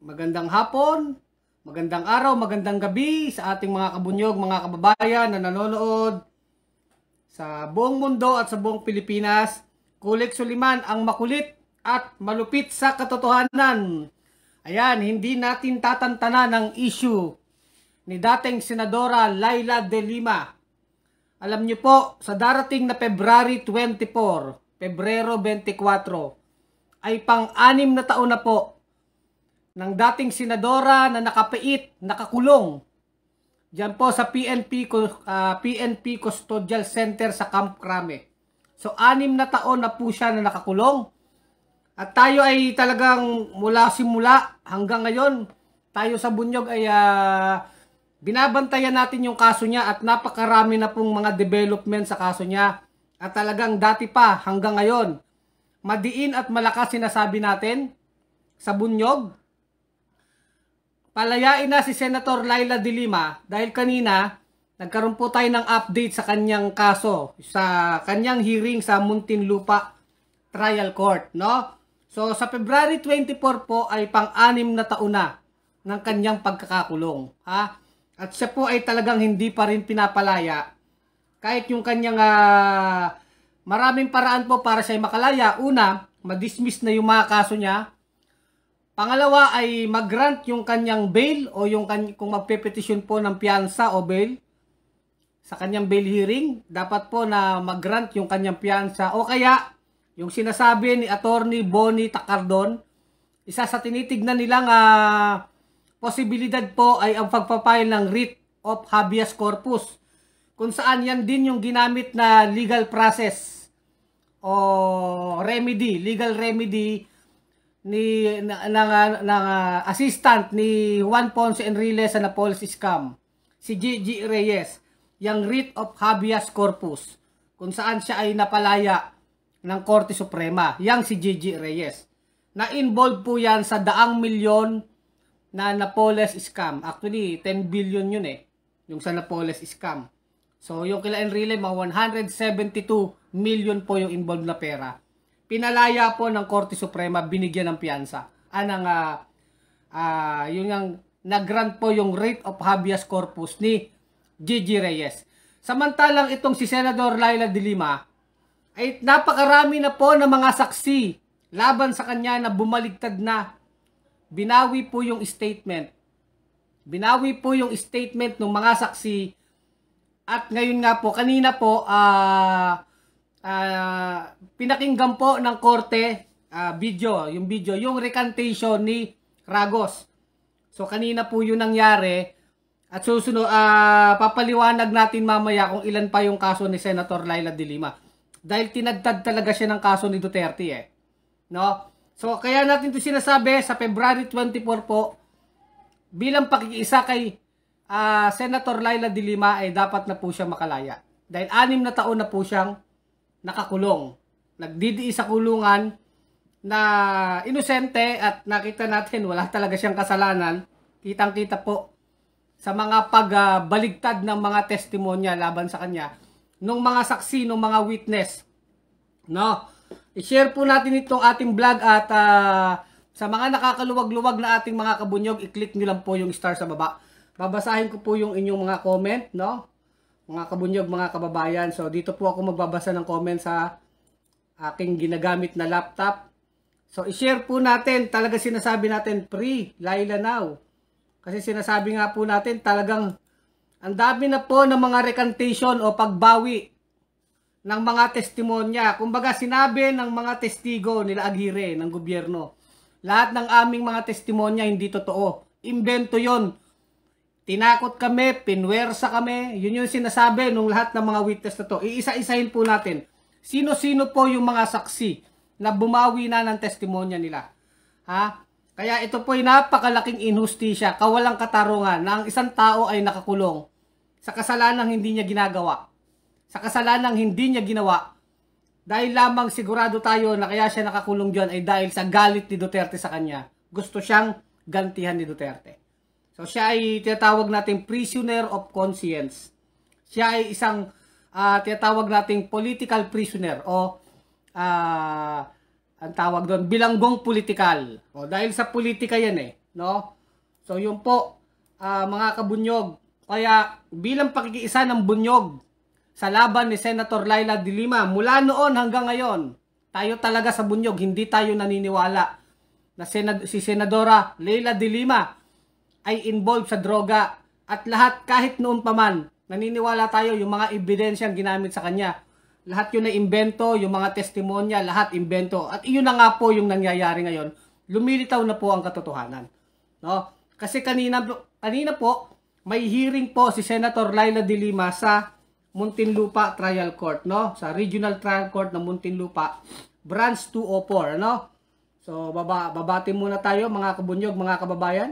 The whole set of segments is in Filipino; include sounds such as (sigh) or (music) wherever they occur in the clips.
Magandang hapon, magandang araw, magandang gabi sa ating mga kabunyog, mga kababayan na nanonood sa buong mundo at sa buong Pilipinas. Kulik Suliman ang makulit at malupit sa katotohanan. Ayan, hindi natin tatantana ng issue ni dating Senadora Laila De Lima. Alam niyo po, sa darating na February 24, Pebrero 24, ay pang-anim na taon na po ng dating senadora na nakapait, nakakulong. Diyan po sa PNP, uh, ah, PNP Custodial Center sa Camp Crame. So, anim na taon na po siya na nakakulong. At tayo ay talagang mula simula hanggang ngayon, tayo sa Bunyog ay uh, binabantayan natin yung kaso niya at napakarami na pong mga development sa kaso niya. At talagang dati pa hanggang ngayon, madiin at malakas sinasabi natin sa Bunyog palayain na si Senator Laila De Lima dahil kanina nagkaroon po tayo ng update sa kanyang kaso, sa kanyang hearing sa Muntinlupa Trial Court, no? So sa February 24 po ay pang-anim na taon na ng kanyang pagkakakulong, ha? At siya po ay talagang hindi pa rin pinapalaya kahit yung kanyang uh, maraming paraan po para siya ay makalaya. Una, madismiss na yung mga kaso niya Pangalawa ay mag-grant yung kanyang bail o yung kany kung magpepetisyon po ng piyansa o bail sa kanyang bail hearing, dapat po na mag-grant yung kanyang piyansa o kaya yung sinasabi ni Attorney Bonnie Takardon, isa sa tinitignan nilang uh, posibilidad po ay ang pagpapile ng writ of habeas corpus kung saan yan din yung ginamit na legal process o remedy, legal remedy ni ng, ng, assistant ni Juan Ponce Enrile sa Napoles scam si GG Reyes yung writ of habeas corpus kung saan siya ay napalaya ng Korte Suprema yang si GG Reyes na involved po yan sa daang milyon na Napoles scam actually 10 billion yun eh yung sa Napoles scam so yung kila Enrile mga 172 million po yung involved na pera pinalaya po ng Korte Suprema, binigyan ng piyansa. Anang, uh, uh, yun ang nag po yung rate of habeas corpus ni Gigi Reyes. Samantalang itong si Senador Laila de Lima, ay napakarami na po ng mga saksi laban sa kanya na bumaligtad na. Binawi po yung statement. Binawi po yung statement ng mga saksi. At ngayon nga po, kanina po, Uh, uh, pinakinggan po ng korte uh, video, yung video, yung recantation ni Ragos. So kanina po yun nangyari at susunod uh, papaliwanag natin mamaya kung ilan pa yung kaso ni Senator Laila De Dahil tinadtad talaga siya ng kaso ni Duterte eh. No? So kaya natin 'to sinasabi sa February 24 po bilang pakikiisa kay uh, Senator Laila De ay eh, dapat na po siya makalaya. Dahil anim na taon na po siyang nakakulong. Nagdidiis sa kulungan na inosente at nakita natin wala talaga siyang kasalanan. Kitang-kita po sa mga pagbaligtad uh, ng mga testimonya laban sa kanya nung mga saksi, nung mga witness. No? I-share po natin itong ating vlog at uh, sa mga nakakaluwag-luwag na ating mga kabunyog, i-click nyo lang po yung star sa baba. Babasahin ko po yung inyong mga comment, no? mga kabunyog, mga kababayan. So, dito po ako magbabasa ng comment sa aking ginagamit na laptop. So, i-share po natin. Talaga sinasabi natin, free, Laila Now. Kasi sinasabi nga po natin, talagang ang dami na po ng mga recantation o pagbawi ng mga testimonya. Kumbaga, sinabi ng mga testigo nila Aguirre ng gobyerno. Lahat ng aming mga testimonya hindi totoo. Imbento yon Tinakot kami, pinwersa kami. Yun yung sinasabi nung lahat ng mga witness na to. Iisa-isahin po natin. Sino-sino po yung mga saksi na bumawi na ng testimonya nila. Ha? Kaya ito po ay napakalaking inhustisya, kawalang katarungan na ang isang tao ay nakakulong sa kasalanang hindi niya ginagawa. Sa kasalanang hindi niya ginawa. Dahil lamang sigurado tayo na kaya siya nakakulong diyan ay dahil sa galit ni Duterte sa kanya. Gusto siyang gantihan ni Duterte. So siya ay tinatawag nating prisoner of conscience. Siya ay isang uh, tinatawag nating political prisoner o uh, ang tawag doon bilanggong political. O dahil sa politika 'yan eh, no? So yun po uh, mga kabunyog. Kaya bilang pakikiisa ng bunyog sa laban ni Senator Laila de Lima mula noon hanggang ngayon, tayo talaga sa bunyog hindi tayo naniniwala na Senad si Senadora Laila de Lima ay involved sa droga at lahat kahit noon pa man naniniwala tayo yung mga ebidensyang ginamit sa kanya lahat yun na imbento, yung mga testimonya, lahat imbento. At iyon na nga po yung nangyayari ngayon. Lumilitaw na po ang katotohanan. No? Kasi kanina, kanina po, may hearing po si Senator Laila de Lima sa Muntinlupa Trial Court, no? Sa Regional Trial Court ng Muntinlupa, Branch 204, No? So, baba, babati muna tayo mga kabunyog, mga kababayan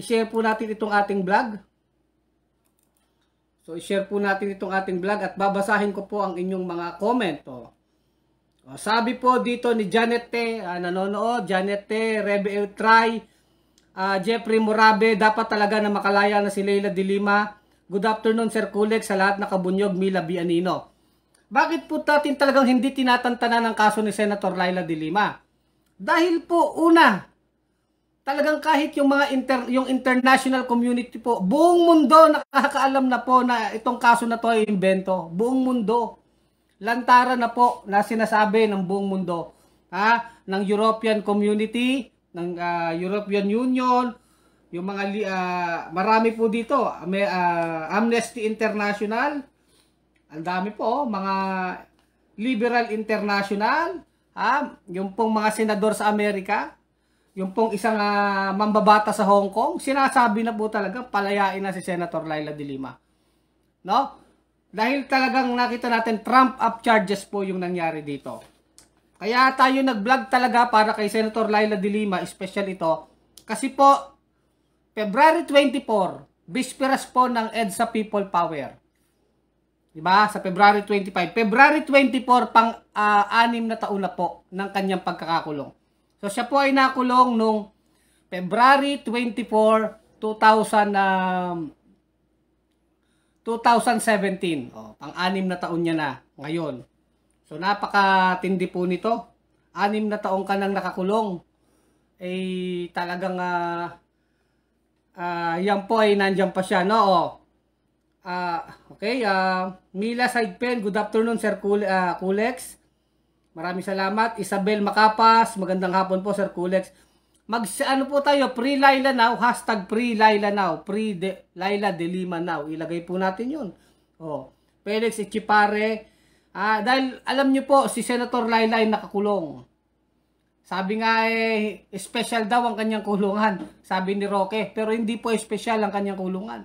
i-share po natin itong ating vlog. So, i-share po natin itong ating vlog at babasahin ko po ang inyong mga comment. O. O, sabi po dito ni Janette, uh, nanonood, Janette, T, Rebe Eutray, uh, ah, Jeffrey Morabe, dapat talaga na makalaya na si Leila Dilima. Good afternoon, Sir Kulek, sa lahat na kabunyog, Mila Bianino. Bakit po natin talagang hindi tinatantana ng kaso ni Senator Laila Dilima? Dahil po, una, talagang kahit yung mga inter, yung international community po, buong mundo nakakaalam na po na itong kaso na to ay imbento. Buong mundo. Lantara na po na sinasabi ng buong mundo. Ha? Ng European community, ng uh, European Union, yung mga uh, marami po dito, may uh, Amnesty International, ang dami po, mga Liberal International, ha? yung pong mga senador sa Amerika, yung pong isang uh, mambabata sa Hong Kong, sinasabi na po talaga palayain na si Senator Laila de Lima. No? Dahil talagang nakita natin trump up charges po yung nangyari dito. Kaya tayo nag-vlog talaga para kay Senator Laila de Lima, special ito. Kasi po, February 24, bisperas po ng EDSA People Power. Diba? Sa February 25. February 24, pang uh, na taon na po ng kanyang pagkakakulong. So siya po ay nakulong nung February 24, 2000, um, 2017. Oh, pang-anim na taon niya na ngayon. So napakatindi po nito. Anim na taong ka nang nakakulong. Eh talagang uh, uh, yan po ay nandiyan pa siya. No? Oh. Uh, okay, uh, Mila Sidepen, good afternoon Sir Kule, uh, Maraming salamat. Isabel Makapas, magandang hapon po Sir Kulex. Mag ano po tayo, pre Laila now, hashtag pre Laila now, pre -de de Lima now. Ilagay po natin 'yun. Oh. Felix Ichipare. Ah, dahil alam niyo po si Senator Laila ay nakakulong. Sabi nga eh special daw ang kanyang kulungan, sabi ni Roque, pero hindi po special ang kanyang kulungan.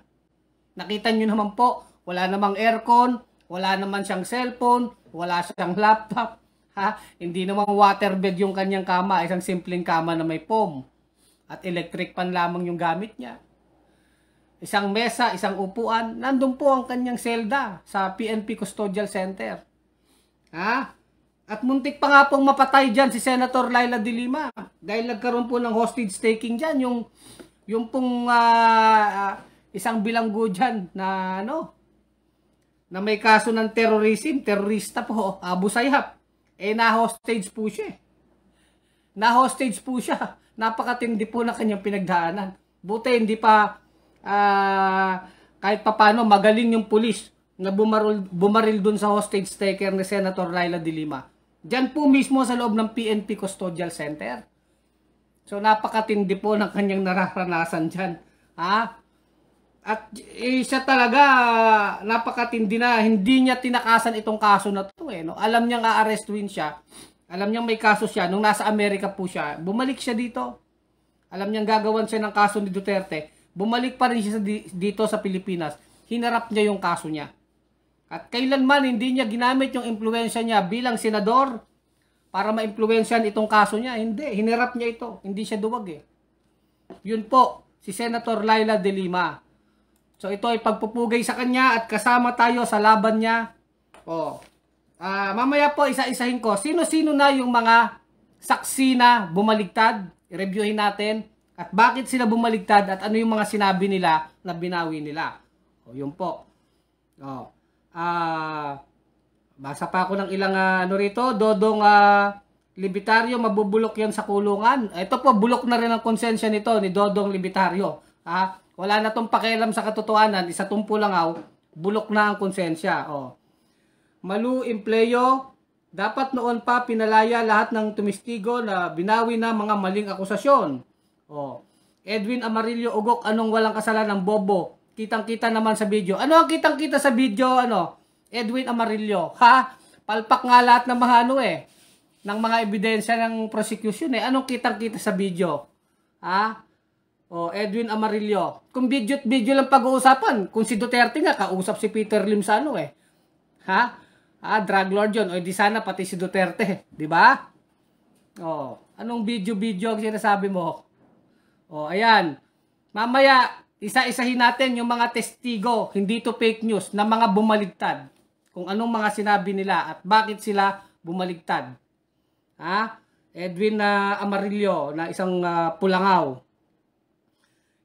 Nakita niyo naman po, wala namang aircon, wala naman siyang cellphone, wala siyang laptop. Ha? Hindi namang waterbed yung kanyang kama, isang simpleng kama na may foam. At electric pan lamang yung gamit niya. Isang mesa, isang upuan, nandun po ang kanyang selda sa PNP Custodial Center. Ha? At muntik pa nga pong mapatay dyan si Senator Laila de Lima dahil nagkaroon po ng hostage taking dyan yung yung pong uh, isang bilanggo dyan na ano na may kaso ng terrorism, terorista po, Abu eh na-hostage po siya eh. Na-hostage po siya. Napakatindi po ng kanyang pinagdaanan. Buti hindi pa uh, kahit papano magaling yung pulis na bumaril, bumaril dun sa hostage taker ni Senator Laila de Lima. Diyan po mismo sa loob ng PNP Custodial Center. So napakatindi po ng kanyang nararanasan diyan. Ha? Ah, at eh, siya talaga napakatindi na hindi niya tinakasan itong kaso na to eh. No? Alam niyang aarestuin siya. Alam niyang may kaso siya. Nung nasa Amerika po siya, bumalik siya dito. Alam niyang gagawan siya ng kaso ni Duterte. Bumalik pa rin siya dito sa Pilipinas. Hinarap niya yung kaso niya. At kailanman hindi niya ginamit yung impluwensya niya bilang senador para maimpluwensyahan itong kaso niya. Hindi, hinarap niya ito. Hindi siya duwag eh. Yun po, si Senator Laila De Lima So ito ay pagpupugay sa kanya at kasama tayo sa laban niya. Oh. Uh, mamaya po isa-isahin ko sino-sino na yung mga saksi na bumaligtad. I-reviewin natin at bakit sila bumaligtad at ano yung mga sinabi nila na binawi nila. O oh, yun po. Oh. Ah uh, Basa pa ako ng ilang uh, ano rito, dodong uh, ah, libitaryo, mabubulok yan sa kulungan. Ito po, bulok na rin ang konsensya nito ni Dodong Libitario. Ha? Wala na tong pakialam sa katotohanan, isa tong pulangaw, bulok na ang konsensya. Oh. Malu empleyo, dapat noon pa pinalaya lahat ng tumistigo na binawi na mga maling akusasyon. Oh. Edwin Amarillo Ugok, anong walang kasalanan ng bobo? Kitang-kita naman sa video. Ano ang kitang-kita sa video? Ano? Edwin Amarillo. Ha? Palpak nga lahat ng mga ano eh. Ng mga ebidensya ng prosecution eh. Anong kitang-kita sa video? Ha? Oh, Edwin Amarillo. Kung video-video lang pag-uusapan, kung si Duterte nga, kausap si Peter Lim sa ano eh. Ha? Ah, drug lord yun. O, di sana pati si Duterte. Di ba? Oh, anong video-video ang sinasabi mo? Oh, ayan. Mamaya, isa-isahin natin yung mga testigo, hindi to fake news, na mga bumaligtad. Kung anong mga sinabi nila at bakit sila bumaligtad. Ha? Edwin uh, Amarillo na isang uh, pulangaw.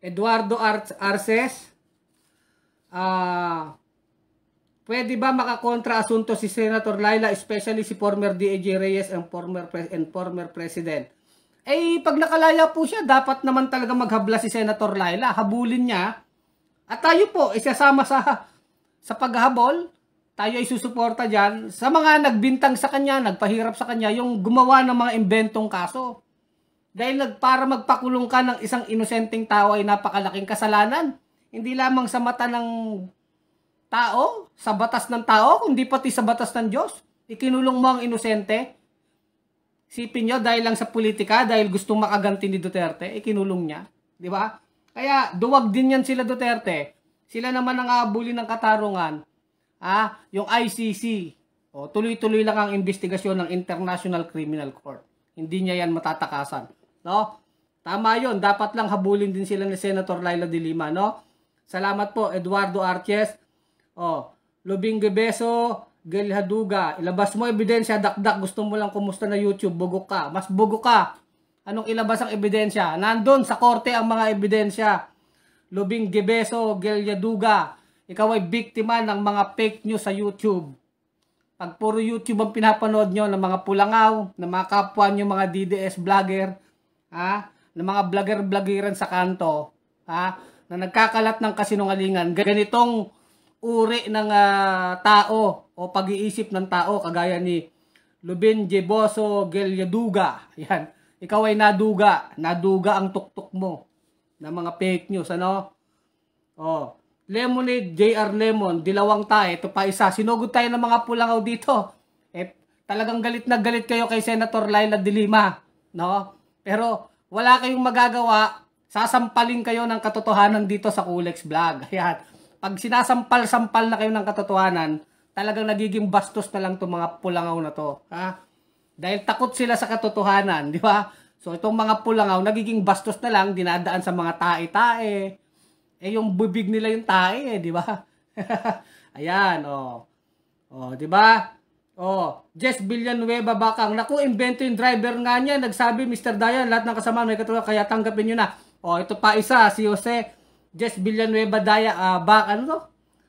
Eduardo Ar Arces, ah, uh, pwede ba makakontra asunto si Senator Laila, especially si former DAJ Reyes and former, pre and former President? Eh, pag nakalaya po siya, dapat naman talaga maghabla si Senator Laila. Habulin niya. At tayo po, isasama sa, sa paghabol. Tayo ay susuporta dyan. Sa mga nagbintang sa kanya, nagpahirap sa kanya, yung gumawa ng mga inventong kaso. Dahil para magpakulong ka ng isang inosenteng tao ay napakalaking kasalanan. Hindi lamang sa mata ng tao, sa batas ng tao, kundi pati sa batas ng Diyos. Ikinulong mo ang inosente. Sipin nyo, dahil lang sa politika, dahil gusto makaganti ni Duterte, ikinulong niya. Di ba? Kaya duwag din yan sila Duterte. Sila naman ang abuli ng katarungan. Ah, yung ICC. O, tuloy-tuloy lang ang investigasyon ng International Criminal Court. Hindi niya yan matatakasan no? Tama 'yon, dapat lang habulin din sila ni Senator Laila de Lima, no? Salamat po Eduardo Arches. Oh, Lubing Gebeso, Gelhaduga, ilabas mo ebidensya, dakdak, gusto mo lang kumusta na YouTube, bugok ka, mas bugok ka. Anong ilabas ang ebidensya? Nandun sa korte ang mga ebidensya. Lubing Gebeso, Gelhaduga, ikaw ay biktima ng mga fake news sa YouTube. Pag puro YouTube ang pinapanood nyo ng mga pulangaw, ng mga kapwa nyo, mga DDS vlogger, ha, ng mga vlogger-vlogiran sa kanto, ha, na nagkakalat ng kasinungalingan, ganitong uri ng uh, tao o pag-iisip ng tao kagaya ni Lubin Jeboso Gelyaduga. Yan. Ikaw ay naduga. Naduga ang tuktok mo ng mga fake news. Ano? Oh. Lemonade, JR Lemon, dilawang tayo. Ito pa isa. Sinugod tayo ng mga pulangaw dito. Eh, talagang galit na galit kayo kay Senator Laila Dilima. No? Pero wala kayong magagawa, sasampalin kayo ng katotohanan dito sa Kulex Vlog. (laughs) Ayan. Pag sinasampal-sampal na kayo ng katotohanan, talagang nagiging bastos na lang itong mga pulangaw na to. Ha? Dahil takot sila sa katotohanan, di ba? So itong mga pulangaw, nagiging bastos na lang, dinadaan sa mga tae-tae. Eh yung bibig nila yung tae, eh, di ba? (laughs) Ayan, oh. Oh, di ba? Oh, Jess Villanueva Bakang. Naku, invento yung driver nga niya. Nagsabi, Mr. Dayan, lahat ng kasama may katulad, kaya tanggapin nyo na. Oh, ito pa isa, si Jose Jess Villanueva Daya, uh, ba, ano to?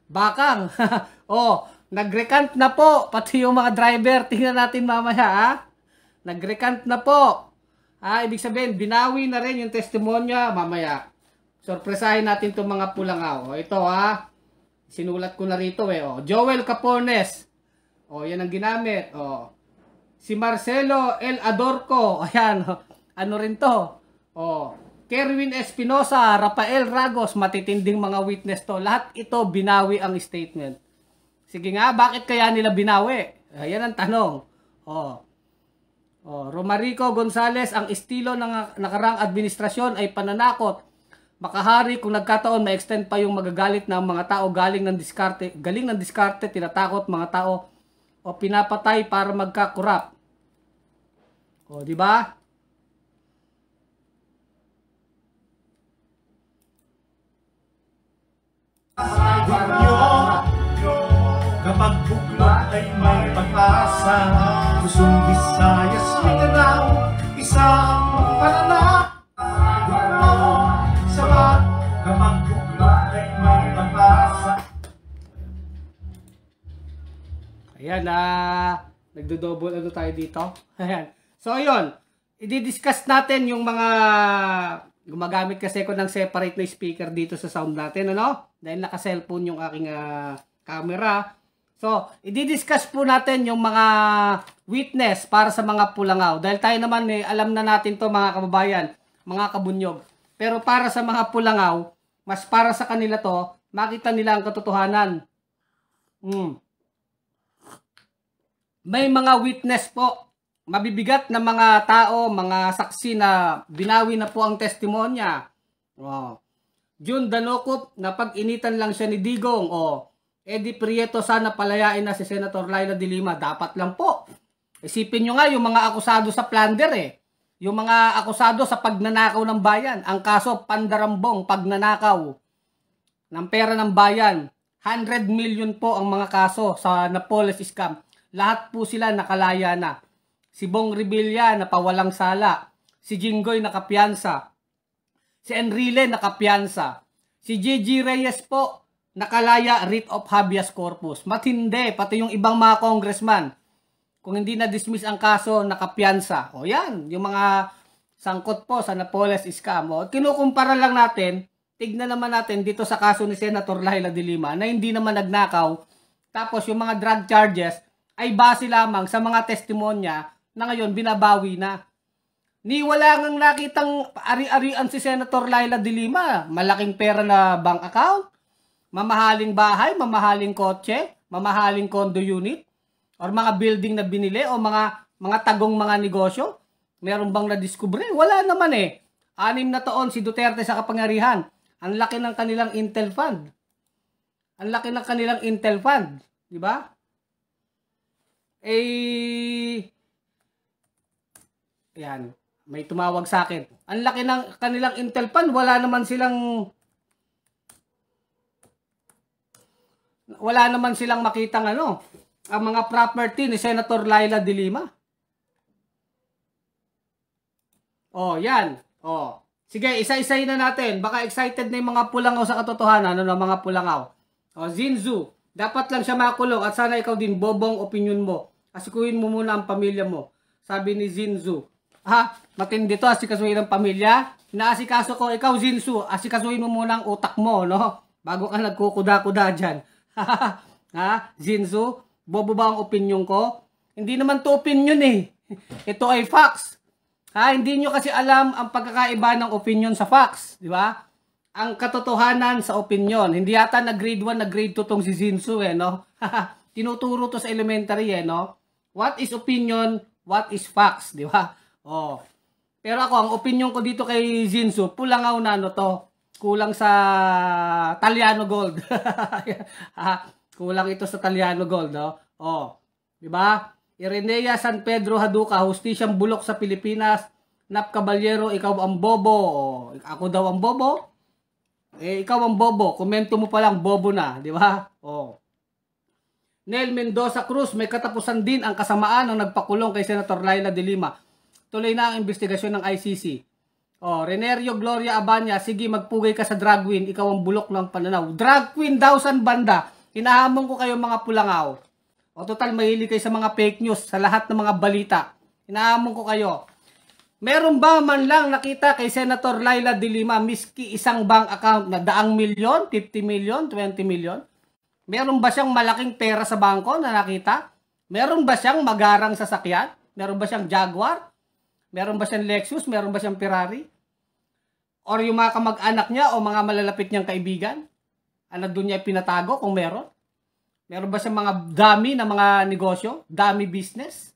Bakang. (laughs) oh, nagrecant na po, pati yung mga driver. Tingnan natin mamaya, ha? Nagrecant na po. Ah, ibig sabihin, binawi na rin yung testimonya mamaya. Sorpresahin natin itong mga pulang Oh, ito, ha? Sinulat ko na rito, eh. Oh. Joel Capones. O, oh, yan ang ginamit. Oh. si Marcelo El Adorco. (laughs) Ayan, oh. ano rin to. Oh. Kerwin Espinosa, Rafael Ragos, matitinding mga witness to. Lahat ito binawi ang statement. Sige nga, bakit kaya nila binawi? Ayan ang tanong. Oh. Oh, Romarico Gonzales, ang estilo ng nakarang administrasyon ay pananakot. Makahari kung nagkataon ma-extend pa yung magagalit ng mga tao galing ng diskarte, galing ng diskarte tinatakot mga tao o pinapatay para magkakurap. O, di ba? Kapag buklat ay may pag-asa Kusong Visayas, Mindanao, isang Ayan, ah, nagdo-double ano tayo dito. (laughs) Ayan. So, ayun. I-discuss natin yung mga gumagamit kasi ko ng separate na speaker dito sa sound natin, ano? Dahil naka-cellphone yung aking uh, camera. So, i-discuss po natin yung mga witness para sa mga pulangaw. Dahil tayo naman, eh, alam na natin to mga kababayan, mga kabunyog. Pero para sa mga pulangaw, mas para sa kanila to, makita nila ang katotohanan. Mm may mga witness po, mabibigat na mga tao, mga saksi na binawi na po ang testimonya. Oh. Jun Danokop, napag-initan lang siya ni Digong. Oh. Eddie eh, Prieto, sana palayain na si Senator Laila de Dapat lang po. Isipin nyo nga yung mga akusado sa plunder eh. Yung mga akusado sa pagnanakaw ng bayan. Ang kaso, pandarambong, pagnanakaw ng pera ng bayan. 100 million po ang mga kaso sa Napoles scam. Lahat po sila nakalaya na. Si Bong Revilla napawalang sala. Si Jinggoy nakapiansa. Si Enrile nakapiansa. Si Gigi Reyes po nakalaya writ of habeas corpus. Matindi, pati yung ibang mga congressman. Kung hindi na-dismiss ang kaso, nakapiansa. O yan, yung mga sangkot po sa Napoles scam. O, kinukumpara lang natin, tignan naman natin dito sa kaso ni Senator Laila de Lima na hindi naman nagnakaw. Tapos yung mga drug charges, ay base lamang sa mga testimonya na ngayon binabawi na. Ni wala nang nakitang ari-arian si Senator Laila de Lima, malaking pera na bank account, mamahaling bahay, mamahaling kotse, mamahaling condo unit, or mga building na binili o mga mga tagong mga negosyo. Meron bang na-discovery? Wala naman eh. Anim na taon si Duterte sa kapangyarihan. Ang laki ng kanilang Intel fund. Ang laki ng kanilang Intel fund, di ba? eh, yan, may tumawag sa akin. Ang laki ng kanilang Intel pan, wala naman silang wala naman silang makitang ano, ang mga property ni Senator Laila De Lima. Oh, yan. Oh. Sige, isa-isahin na natin. Baka excited na yung mga pulangaw sa katotohanan, ano na mga pulangaw. Oh, Zinzu, dapat lang siya makulong at sana ikaw din bobong opinion mo. Asikuin mo muna ang pamilya mo. Sabi ni Zinzu. Ha? Matindi to, asikasuhin ang pamilya. Naasikaso ko, ikaw Zinzu, asikasuhin mo muna ang utak mo, no? Bago ka nagkukuda-kuda dyan. (laughs) ha? Zinzu, bobo ba ang opinion ko? Hindi naman to opinion eh. (laughs) Ito ay facts. Ha? Hindi nyo kasi alam ang pagkakaiba ng opinion sa facts. Di ba? ang katotohanan sa opinion. Hindi yata nag grade 1, nag grade 2 tong si Zinsu eh, no? (laughs) Tinuturo to sa elementary eh, no? What is opinion? What is facts? Di ba? Oh. Pero ako, ang opinion ko dito kay Jinsu, pulang ako na ano to. Kulang sa Taliano Gold. (laughs) Ah, kulang ito sa Taliano Gold. No? Oh. Di ba? Irenea San Pedro Haduka, hustisyang bulok sa Pilipinas. Nap Caballero, ikaw ang bobo. Oh. Ako daw ang bobo. Eh, ikaw ang bobo. Komento mo palang bobo na. Di ba? Oh. Nel Mendoza Cruz, may katapusan din ang kasamaan ng nagpakulong kay Senator Laila de Lima. Tuloy na ang investigasyon ng ICC. Oh, Renerio Gloria Abanya, sige magpugay ka sa drag queen, ikaw ang bulok ng pananaw. Drag queen daw san banda, hinahamon ko kayo mga pulangaw. O oh, total, mahilig kayo sa mga fake news, sa lahat ng mga balita. Hinahamon ko kayo. Meron ba man lang nakita kay Senator Laila de Lima miski isang bank account na daang milyon, 50 million, 20 million? Meron ba siyang malaking pera sa bangko na nakita? Meron ba siyang magarang sasakyan? Meron ba siyang Jaguar? Meron ba siyang Lexus? Meron ba siyang Ferrari? Or yung mga kamag-anak niya o mga malalapit niyang kaibigan? Ano doon niya pinatago kung meron? Meron ba siyang mga dami na mga negosyo? Dami business?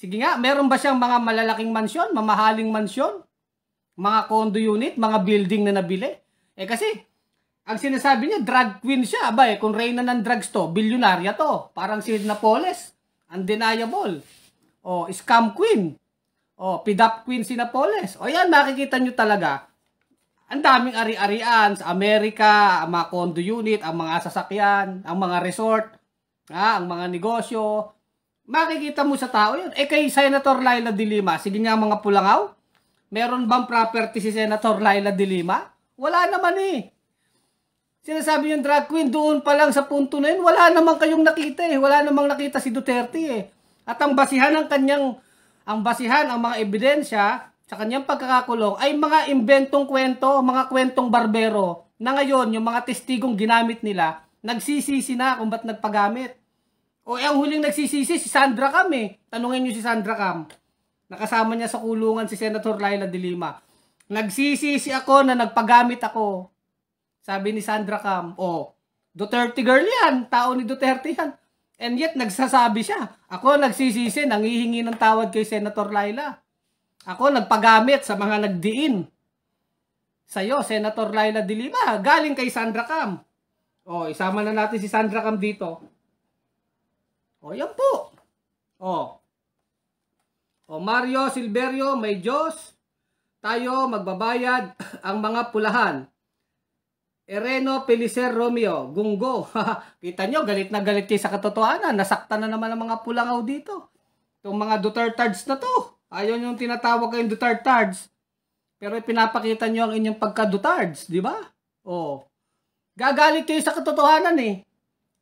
Sige nga, meron ba siyang mga malalaking mansyon, mamahaling mansyon? Mga condo unit, mga building na nabili? Eh kasi, ang sinasabi niya, drug queen siya. Aba eh, kung reyna ng drugs to, bilyonarya to. Parang si Napoles. Undeniable. O, scam queen. O, pidap queen si Napoles. O yan, makikita nyo talaga. Ang daming ari-arian sa Amerika, ang mga condo unit, ang mga sasakyan, ang mga resort, ha, ang mga negosyo. Makikita mo sa tao yun. Eh kay Senator Laila Dilima, sige nga mga pulangaw, meron bang property si Senator Laila Dilima? Wala naman eh. Sinasabi yung drag queen, doon pa lang sa punto na yun, wala namang kayong nakita eh. Wala namang nakita si Duterte eh. At ang basihan ng kanyang, ang basihan, ang mga ebidensya sa kanyang pagkakakulong ay mga imbentong kwento, mga kwentong barbero na ngayon yung mga testigong ginamit nila, nagsisisi na kung ba't nagpagamit. O eh, ang huling nagsisisi si Sandra Cam eh. Tanungin nyo si Sandra Cam. Nakasama niya sa kulungan si Senator Laila de Lima. Nagsisisi ako na nagpagamit ako sabi ni Sandra Cam, oh, Duterte girl yan, tao ni Duterte yan. And yet, nagsasabi siya. Ako nagsisisi, nangihingi ng tawad kay Senator Laila. Ako nagpagamit sa mga nagdiin. Sa'yo, Senator Laila Dilima, galing kay Sandra Cam. oh isama na natin si Sandra Cam dito. O, oh, yan po. O. Oh. O, oh, Mario Silverio, may Diyos. Tayo magbabayad (laughs) ang mga pulahan. Ereno Pelicer Romeo, Gunggo. (laughs) Kita nyo, galit na galit kayo sa katotohanan. Nasaktan na naman ang mga pulangaw dito. Itong mga Dutertards na to. Ayaw yung tinatawag kayong Dutertards. Pero pinapakita nyo ang inyong pagka-Dutards, di ba? O. Oh. Gagalit kayo sa katotohanan eh.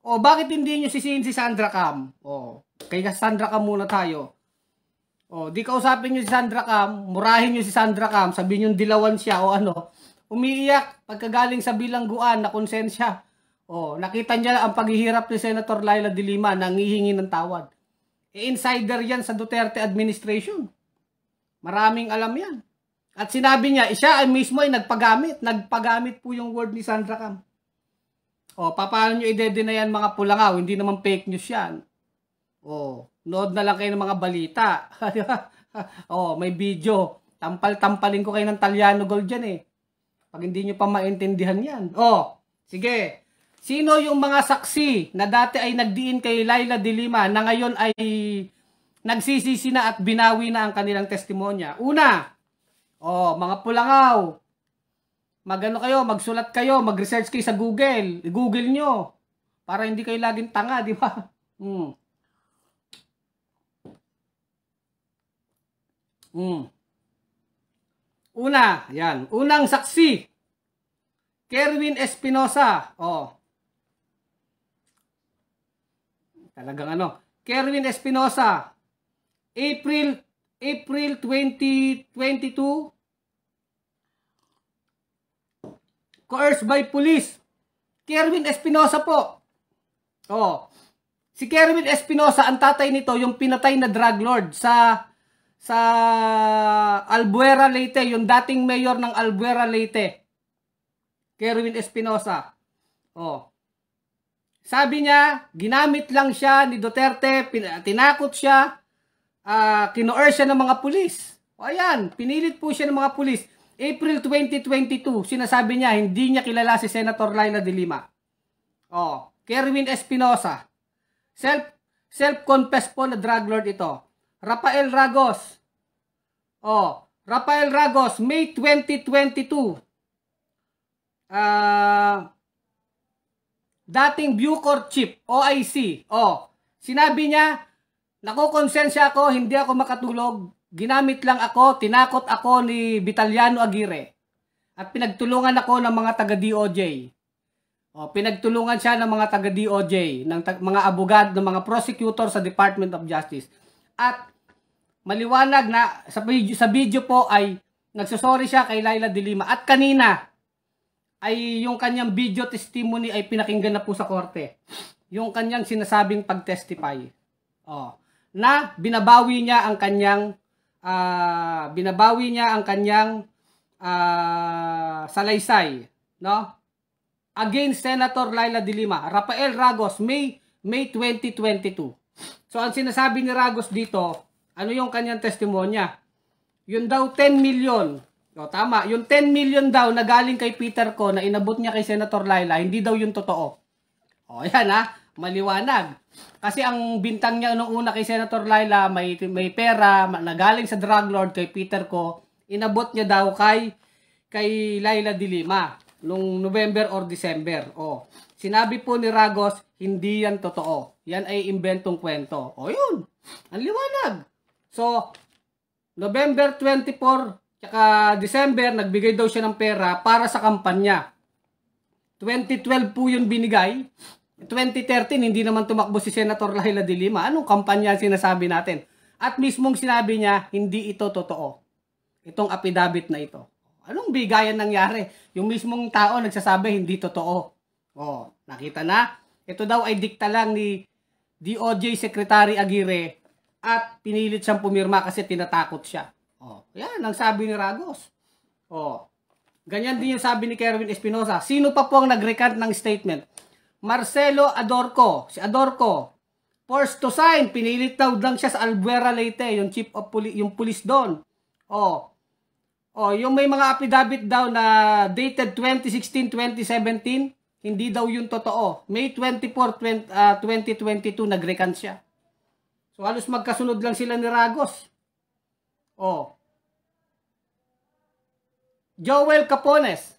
O, oh, bakit hindi nyo sisihin si Sandra Cam? O, oh. kay Sandra Cam muna tayo. O, di kausapin nyo si Sandra Cam, murahin nyo si Sandra Cam, sabihin nyo dilawan siya o ano umiiyak pagkagaling sa bilangguan na konsensya. Oh, nakita niya ang paghihirap ni Senator Laila de Lima na ngihingi ng tawad. E insider yan sa Duterte administration. Maraming alam yan. At sinabi niya, siya ay mismo ay nagpagamit. Nagpagamit po yung word ni Sandra Cam. O, oh, paano nyo ide yan mga pulangaw? Hindi naman fake news yan. O, oh, nood na lang kayo ng mga balita. (laughs) o, oh, may video. Tampal-tampalin ko kayo ng Talyano Gold dyan eh. Pag hindi nyo pa maintindihan yan. Oh, sige. Sino yung mga saksi na dati ay nagdiin kay Laila Dilima na ngayon ay nagsisisi na at binawi na ang kanilang testimonya? Una, oh, mga pulangaw. Magano kayo, magsulat kayo, mag-research kayo sa Google. I-Google nyo. Para hindi kayo laging tanga, di ba? (laughs) Hmm. Hmm. Una, yan. Unang saksi. Kerwin Espinosa. Oh. Talagang ano. Kerwin Espinosa. April April 2022 coerced by police. Kerwin Espinosa po. Oh. Si Kerwin Espinosa, ang tatay nito, yung pinatay na drug lord sa sa Albuera Leyte, yung dating mayor ng Albuera Leyte, Kerwin Espinosa. Oh. Sabi niya, ginamit lang siya ni Duterte, tinakot siya, uh, kinoer siya ng mga pulis. O ayan, pinilit po siya ng mga pulis. April 2022, sinasabi niya, hindi niya kilala si Senator Laila de Lima. O, oh, Kerwin Espinosa. Self, self confess po na drug lord ito. Rafael Ragos. Oh, Rafael Ragos, May 2022. Uh, ah, dating Bucor Chief, OIC. Oh, sinabi niya, Nakokonsensya ako, hindi ako makatulog. Ginamit lang ako, tinakot ako ni Vitaliano Aguirre. At pinagtulungan ako ng mga taga-DOJ. O, oh, pinagtulungan siya ng mga taga-DOJ, ng mga abogad, ng mga prosecutor sa Department of Justice. At maliwanag na sa video, sa video po ay nagsusorry siya kay Laila Dilima. At kanina ay yung kanyang video testimony ay pinakinggan na po sa korte. Yung kanyang sinasabing pagtestify. Oh, na binabawi niya ang kanyang uh, binabawi niya ang kanyang uh, salaysay, no? Against Senator Laila Dilima, Rafael Ragos, May May 2022. So ang sinasabi ni Ragos dito, ano yung kanyang testimonya? Yun daw 10 million. O tama, yung 10 million daw na galing kay Peter ko na inabot niya kay Senator Laila, hindi daw yung totoo. O yan ha, maliwanag. Kasi ang bintang niya noong una kay Senator Laila, may, may pera na galing sa drug lord kay Peter ko, inabot niya daw kay, kay Laila Dilima nung November or December. O, sinabi po ni Ragos, hindi yan totoo. Yan ay inventong kwento. O yun, ang liwanag. So, November 24, tsaka December, nagbigay daw siya ng pera para sa kampanya. 2012 po yun binigay. 2013, hindi naman tumakbo si Senator Laila de Lima. Anong kampanya sinasabi natin? At mismong sinabi niya, hindi ito totoo. Itong apidabit na ito. Anong bigayan nangyari? Yung mismong tao nagsasabi, hindi totoo. Oh, nakita na? Ito daw ay dikta lang ni DOJ Secretary Aguirre at pinilit siyang pumirma kasi tinatakot siya. Oh, yan ang sabi ni Ragos. Oh. Ganyan din yung sabi ni Kerwin Espinosa. Sino pa po ang nag-recant ng statement? Marcelo Adorco. Si Adorco, forced to sign. Pinilit daw lang siya sa Albuera Leyte, yung chief of poli yung police doon. Oh. Oh, yung may mga affidavit daw na dated 2016-2017, hindi daw yun totoo. May 24, 20, uh, 2022, nag-recant siya. So halos magkasunod lang sila ni Ragos. Oh. Joel Capones.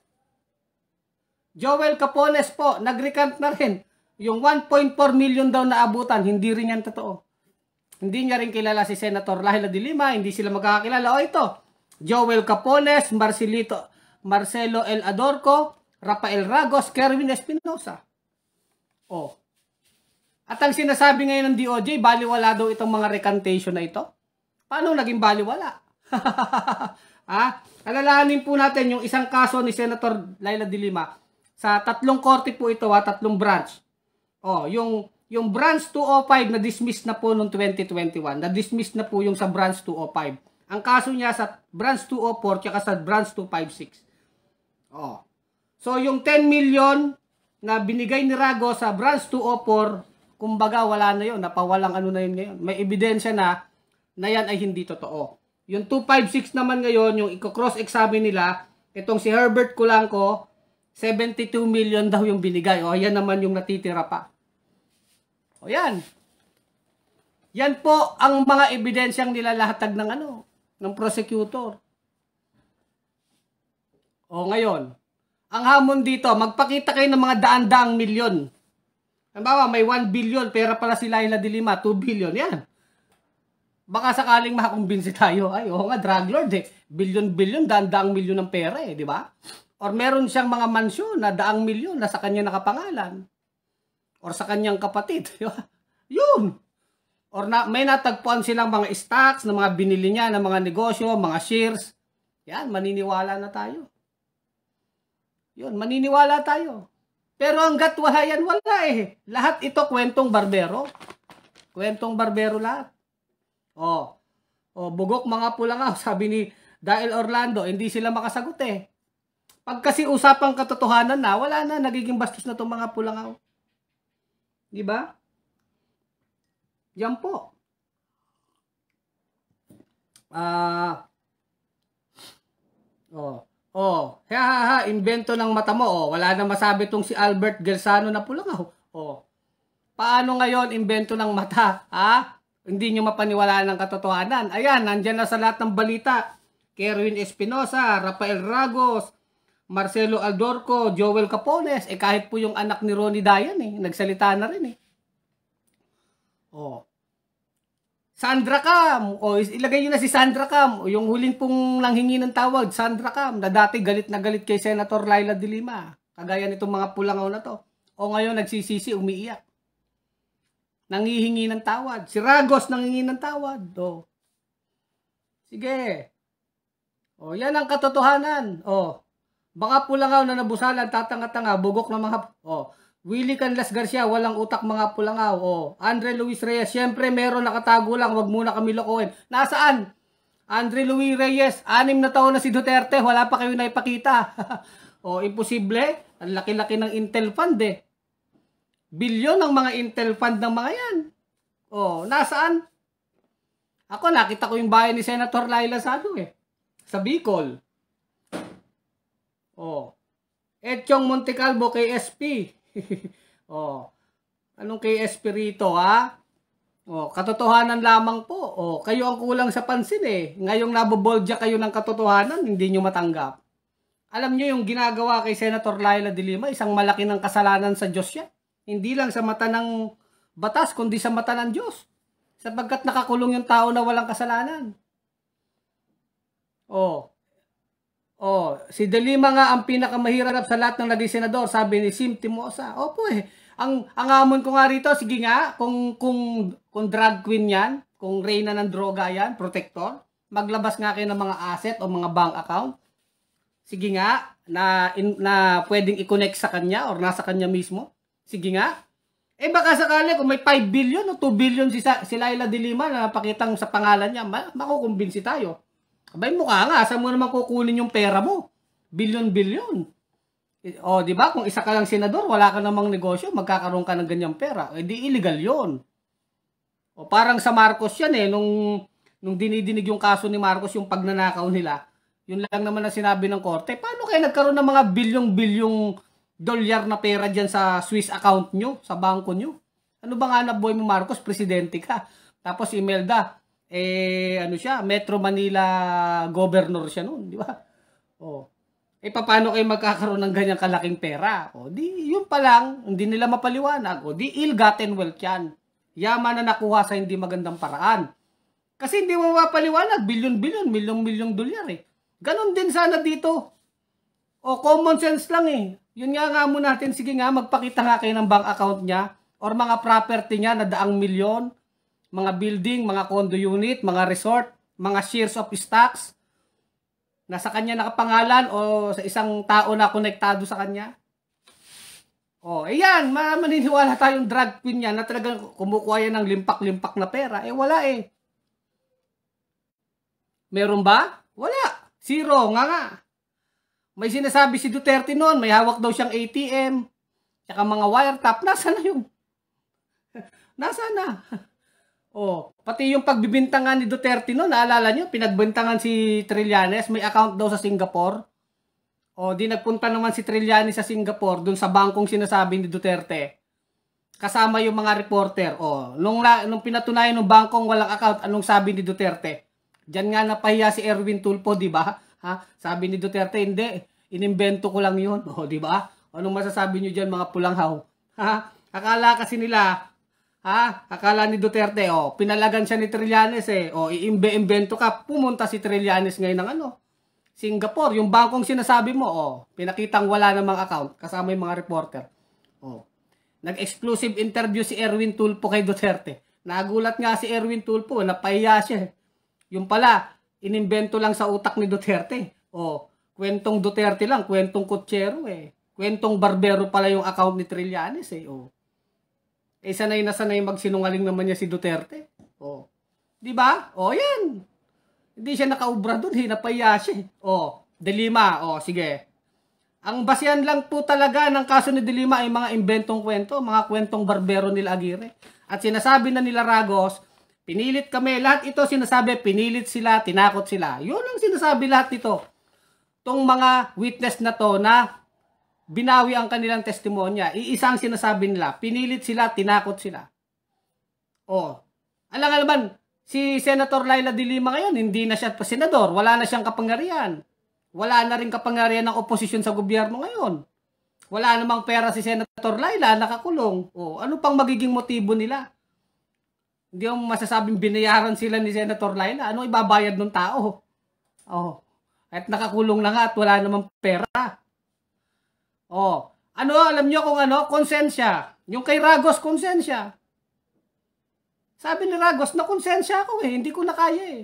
Joel Capones po, nag-recant na rin. Yung 1.4 million daw na abutan, hindi rin yan totoo. Hindi niya rin kilala si Senator Lahila de Lima, hindi sila magkakakilala. O ito, Joel Capones, Marcelito, Marcelo El Adorco, Rafael Ragos, Kerwin Espinosa. Oh. At ang sinasabi ngayon ng DOJ, baliwala daw itong mga recantation na ito. Paano naging baliwala? (laughs) ah, alalahanin po natin yung isang kaso ni Senator Laila Dilima. Sa tatlong korte po ito, ha, ah, tatlong branch. Oh, yung yung branch 205 na dismissed na po noong 2021. Na dismiss na po yung sa branch 205. Ang kaso niya sa branch 204 tsaka sa branch 256. Oh. So yung 10 million na binigay ni Rago sa branch 204 kumbaga wala na yun, napawalang ano na yun ngayon. May ebidensya na na yan ay hindi totoo. Yung 256 naman ngayon, yung i-cross-examine nila, itong si Herbert Kulangko, 72 million daw yung binigay. O, yan naman yung natitira pa. O, yan. Yan po ang mga ebidensyang nilalatag ng ano, ng prosecutor. O, ngayon, ang hamon dito, magpakita kayo ng mga daan-daang milyon Halimbawa, may 1 billion, pera pala si Laila de Lima, 2 billion, yan. Baka sakaling makakumbinsi tayo. Ay, oo nga, drug lord eh. Billion-billion, daang-daang milyon ng pera eh, di ba? Or meron siyang mga mansyon na daang milyon na sa kanya nakapangalan. Or sa kanyang kapatid. (laughs) Yun! Or na, may natagpuan silang mga stocks na mga binili niya ng mga negosyo, mga shares. Yan, maniniwala na tayo. Yun, maniniwala tayo. Pero hanggat wahayan, wala eh. Lahat ito kwentong barbero. Kwentong barbero lahat. Oh. Oh, bugok mga pula nga, (laughs) sabi ni Dael Orlando, hindi sila makasagot eh. Pag kasi usapang katotohanan na, wala na, nagiging bastos na itong mga pulangaw. Di ba? Yan po. Ah. Uh, oh. Oh, ha ha ha, invento ng mata mo. Oh, wala na masabi tong si Albert Gersano na pulangaw. Oh. Paano ngayon invento ng mata? Ha? Hindi nyo mapaniwalaan ng katotohanan. Ayan, nandyan na sa lahat ng balita. Kerwin Espinosa, Rafael Ragos, Marcelo Aldorco, Joel Capones. Eh kahit po yung anak ni Ronnie Dayan eh, nagsalita na rin eh. Oh. Sandra Cam. O ilagay nyo na si Sandra Cam. O yung huling pong nanghingi ng tawag, Sandra Cam, na dati galit na galit kay Senator Laila de Lima. Kagaya nitong mga pulangaw na to. O ngayon nagsisisi, umiiyak. Nanghihingi ng tawad. Si Ragos nanghingi ng tawad. O. Sige. O yan ang katotohanan. O. Baka pulangaw na nabusalan, tatanga-tanga, bugok na mga... O. Willie Canlas Garcia, walang utak mga pulangaw. Oh, Andre Luis Reyes, syempre meron nakatago lang, wag muna kami lokohin. Nasaan? Andre Luis Reyes, anim na taon na si Duterte, wala pa kayo naipakita. (laughs) oh, imposible, ang laki-laki ng Intel fund eh. Bilyon ng mga Intel fund ng mga yan. Oh, nasaan? Ako, nakita ko yung bahay ni Senator Laila Sado eh. Sa Bicol. Oh. Etchong Montecalvo kay SP. (laughs) oh. Anong kay Espirito ha? Oh, katotohanan lamang po. Oh, kayo ang kulang sa pansin eh. Ngayong naboboldya kayo ng katotohanan, hindi nyo matanggap. Alam nyo yung ginagawa kay Senator Laila de Lima, isang malaki ng kasalanan sa Diyos yan. Hindi lang sa mata ng batas, kundi sa mata ng Diyos. Sapagkat nakakulong yung tao na walang kasalanan. Oh, Oh, si Delima nga ang pinakamahirap sa lahat ng naging senador, sabi ni Sim Timosa. Opo eh. Ang ang amon ko nga rito, sige nga, kung kung kung drug queen 'yan, kung reyna ng droga 'yan, protector, maglabas nga kayo ng mga asset o mga bank account. Sige nga, na in, na pwedeng i-connect sa kanya or nasa kanya mismo. Sige nga. Eh baka sakali kung may 5 billion o 2 billion si, si Laila De na napakitang sa pangalan niya, makukumbinsi tayo. Abay mukha nga, saan mo naman kukunin yung pera mo? Bilyon-bilyon. O, eh, oh, di ba? Kung isa ka lang senador, wala ka namang negosyo, magkakaroon ka ng ganyang pera. Eh, di illegal yon. O, parang sa Marcos yan eh, nung, nung dinidinig yung kaso ni Marcos, yung pagnanakaw nila, yun lang naman na sinabi ng korte. Paano kaya nagkaroon ng mga bilyong-bilyong dolyar na pera dyan sa Swiss account nyo, sa bangko nyo? Ano ba nga na boy mo Marcos, presidente ka? Tapos Imelda, eh ano siya, Metro Manila governor siya noon, di ba? Oh. Eh paano kayo magkakaroon ng ganyang kalaking pera? O oh, di, yun pa lang, hindi nila mapaliwanag. O oh, di, ill-gotten wealth yan. Yaman na nakuha sa hindi magandang paraan. Kasi hindi mo mapaliwanag, bilyon-bilyon, milyong-milyong dolyar eh. Ganon din sana dito. O oh, common sense lang eh. Yun nga nga mo natin, sige nga, magpakita nga kayo ng bank account niya or mga property niya na daang milyon mga building, mga condo unit, mga resort, mga shares of stocks na sa kanya nakapangalan o sa isang tao na konektado sa kanya. Oh, ayan, maniniwala tayong drug queen niya na talagang kumukuha yan ng limpak-limpak na pera. Eh, wala eh. Meron ba? Wala. Zero, nga nga. May sinasabi si Duterte noon, may hawak daw siyang ATM, tsaka mga wiretap. Nasaan na yung? (laughs) Nasaan na? Oh, pati yung pagbibintangan ni Duterte no, naalala niyo, pinagbintangan si Trillanes, may account daw sa Singapore. Oh, di nagpunta naman si Trillanes sa Singapore, doon sa bangkong sinasabi ni Duterte. Kasama yung mga reporter. Oh, nung, nung pinatunayan ng bangkong walang account, anong sabi ni Duterte? Diyan nga napahiya si Erwin Tulpo, di ba? Ha? Sabi ni Duterte, hindi. Inimbento ko lang yun. (laughs) O, oh, di ba? Anong masasabi niyo diyan mga pulanghaw? Ha? Akala kasi nila Ha? Ah, akala ni Duterte, oh, pinalagan siya ni Trillanes eh. O, oh, iimbe-imbento ka. Pumunta si Trillanes ngayon ng ano? Singapore. Yung bangkong sinasabi mo, oh, pinakitang wala namang account. Kasama yung mga reporter. Oh. Nag-exclusive interview si Erwin Tulpo kay Duterte. Nagulat nga si Erwin Tulpo. Napahiya siya. Eh. Yung pala, inimbento lang sa utak ni Duterte. Oh, kwentong Duterte lang. Kwentong kutsero eh. Kwentong barbero pala yung account ni Trillanes eh. Oh. Eh sanay na sanay magsinungaling naman niya si Duterte. Oh. 'Di ba? Oh, 'yan. Hindi siya nakaubra doon, hinapaya siya. Eh. Oh, Delima, oh sige. Ang basehan lang po talaga ng kaso ni Delima ay mga imbentong kwento, mga kwentong barbero nila Aguirre. At sinasabi na nila Ragos, pinilit kami. Lahat ito sinasabi, pinilit sila, tinakot sila. Yun ang sinasabi lahat nito. Tong mga witness na to na binawi ang kanilang testimonya. Iisang sinasabi nila, pinilit sila, tinakot sila. Oh. Alam nga naman, si Senator Laila de ngayon, hindi na siya senador, wala na siyang kapangyarihan. Wala na rin kapangyarihan ng oposisyon sa gobyerno ngayon. Wala namang pera si Senator Laila, nakakulong. Oh, ano pang magiging motibo nila? Hindi mo masasabing binayaran sila ni Senator Laila. Ano ibabayad ng tao? Oh. At nakakulong na nga at wala namang pera. Oh, ano, alam niyo kung ano? Konsensya. Yung kay Ragos, konsensya. Sabi ni Ragos, na konsensya ako eh. Hindi ko na kaya eh.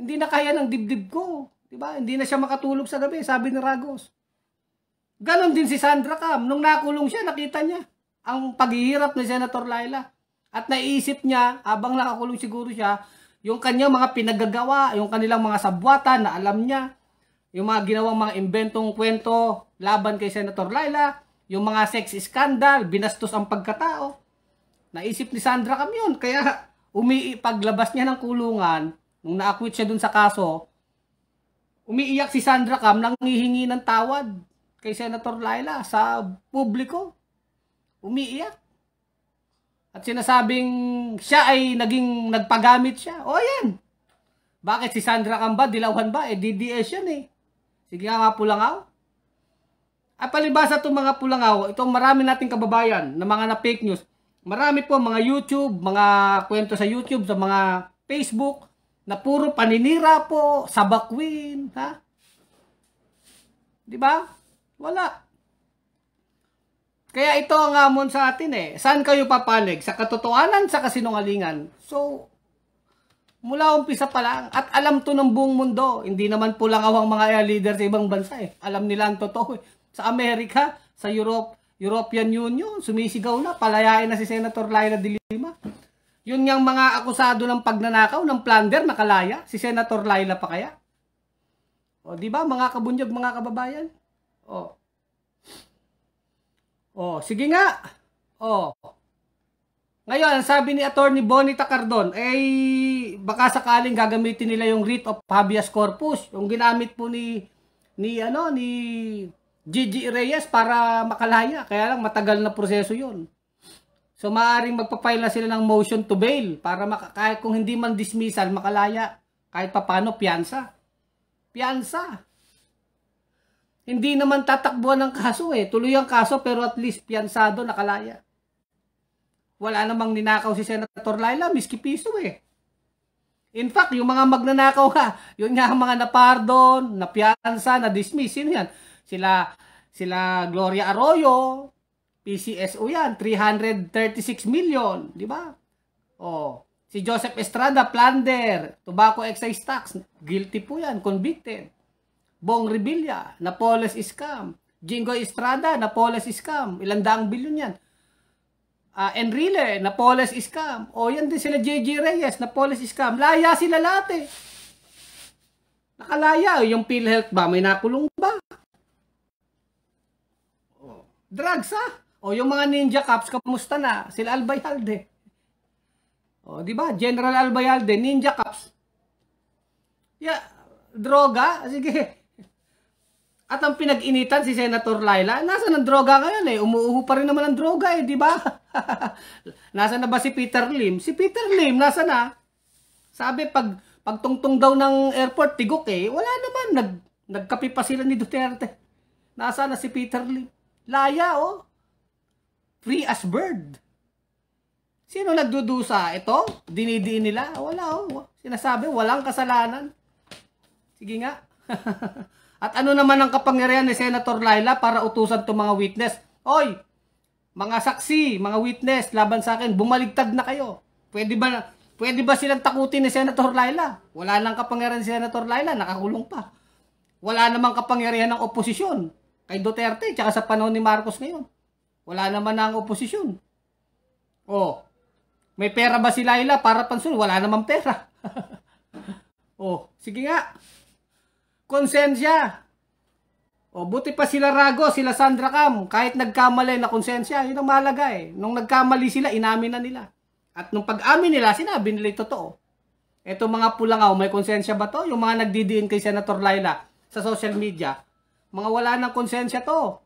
Hindi na kaya ng dibdib ko. 'di ba? Hindi na siya makatulog sa gabi, sabi ni Ragos. Ganon din si Sandra Cam. Nung nakulong siya, nakita niya ang paghihirap ni Senator Laila. At naisip niya, abang nakakulong siguro siya, yung kanyang mga pinagagawa, yung kanilang mga sabwatan na alam niya, yung mga ginawang mga inventong kwento laban kay Senator Laila, yung mga sex scandal, binastos ang pagkatao. Naisip ni Sandra Cam yun. Kaya umiipaglabas niya ng kulungan, nung naakwit siya dun sa kaso, umiiyak si Sandra Cam nang hihingi ng tawad kay Senator Laila sa publiko. Umiiyak. At sinasabing siya ay naging nagpagamit siya. O yan. Bakit si Sandra Cam ba? Dilawan ba? Eh DDS yan eh. Sige nga nga pulangaw. At ah, palibasa itong mga pulangaw, itong marami nating kababayan na mga na fake news. Marami po mga YouTube, mga kwento sa YouTube, sa mga Facebook, na puro paninira po, sabakwin, ha? Di ba? Wala. Kaya ito ang amon sa atin eh. Saan kayo papanig? Sa katotohanan, sa kasinungalingan. So, mula umpisa pa lang, at alam to ng buong mundo. Hindi naman po lang mga leader sa ibang bansa eh. Alam nila ang totoo eh sa Amerika, sa Europe, European Union, sumisigaw na, palayain na si Senator Laila de Lima. Yun ngang mga akusado ng pagnanakaw, ng plunder, nakalaya. Si Senator Laila pa kaya? O, di ba mga kabunyag, mga kababayan? O. O, sige nga. O. Ngayon, ang sabi ni Attorney Bonita Cardon, eh, baka sakaling gagamitin nila yung writ of habeas corpus, yung ginamit po ni, ni, ano, ni GG Reyes para makalaya. Kaya lang matagal na proseso yon. So maaring magpapile na sila ng motion to bail para kahit kung hindi man dismissal, makalaya. Kahit papano, piyansa. Piyansa. Hindi naman tatakbuhan ng kaso eh. Tuloy ang kaso pero at least piyansado, nakalaya. Wala namang ninakaw si Senator Laila, miski piso eh. In fact, yung mga magnanakaw ha, yun nga ang mga napardon, napiyansa, na-dismiss, sino yan? Sila sila Gloria Arroyo, PCSO yan, 336 million, di ba? Oh, si Joseph Estrada plunder, tobacco excise tax, guilty po yan, convicted. Bong Revilla, Napoles scam. Jingo Estrada, Napoles scam. Ilang daang bilyon yan. Uh, Enrile, Napoles scam. O oh, yan din sila JJ Reyes, Napoles scam. Laya sila lahat eh. Nakalaya. Yung PhilHealth ba? May nakulong ba? Drugs ha? O yung mga ninja cops, kamusta na? Sila Albayalde. O di ba? General Albayalde, ninja cops. Yeah, droga? Sige. At ang pinag-initan si Senator Laila, nasa ng droga ngayon eh. Umuuho pa rin naman ang droga eh, di ba? (laughs) nasa na ba si Peter Lim? Si Peter Lim, nasa na? Sabi, pag pagtungtong daw ng airport, tigok eh. Wala naman. Nag, nagkapi pa sila ni Duterte. Nasa na si Peter Lim? Laya, oh. Free as bird. Sino nagdudusa? Ito? Dinidiin nila? Wala, oh. Sinasabi, walang kasalanan. Sige nga. (laughs) At ano naman ang kapangyarihan ni Senator Laila para utusan itong mga witness? Oy, mga saksi, mga witness, laban sa akin, bumaligtad na kayo. Pwede ba, pwede ba silang takutin ni Senator Laila? Wala nang kapangyarihan ni Senator Laila, nakakulong pa. Wala namang kapangyarihan ng oposisyon kay Duterte tsaka sa panahon ni Marcos ngayon. Wala naman na ang oposisyon. Oh, may pera ba si Laila para pansun? Wala naman pera. (laughs) oh, sige nga. Konsensya. O, oh, buti pa sila Rago, sila Sandra Cam, kahit nagkamali na konsensya, yun ang mahalaga eh. Nung nagkamali sila, inamin na nila. At nung pag-amin nila, sinabi nila totoo. Eto mga pulangaw, may konsensya ba to? Yung mga nagdidiin kay Senator Laila sa social media, mga wala ng konsensya to.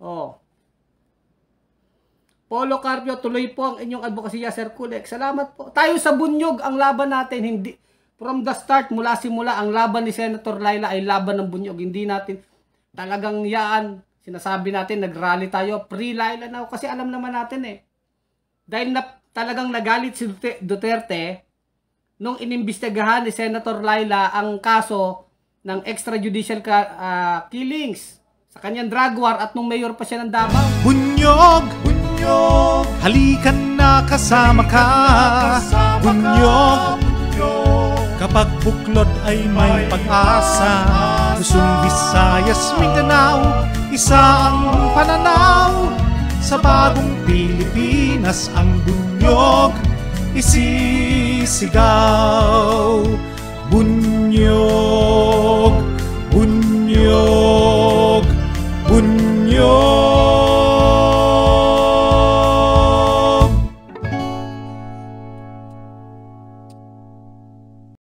Oh. Polo Carpio, tuloy po ang inyong advokasya, Sir Kulek. Salamat po. Tayo sa bunyog ang laban natin. Hindi, from the start, mula simula, ang laban ni Senator Laila ay laban ng bunyog. Hindi natin talagang yaan. Sinasabi natin, nagrally tayo. Pre-Laila na. Kasi alam naman natin eh. Dahil na, talagang nagalit si Duterte nung inimbestigahan ni Senator Laila ang kaso ng extrajudicial ka, uh, killings sa kanyang drug war at nung mayor pa siya ng Davao. Bunyog! Bunyog! Halikan na kasama ka! Kasama bunyog! bunyog! Kapag buklod ay may pag-asa Luzon, Visayas, Mindanao Isa ang pananaw Sa bagong Pilipinas Ang bunyog isisigaw 운명 운명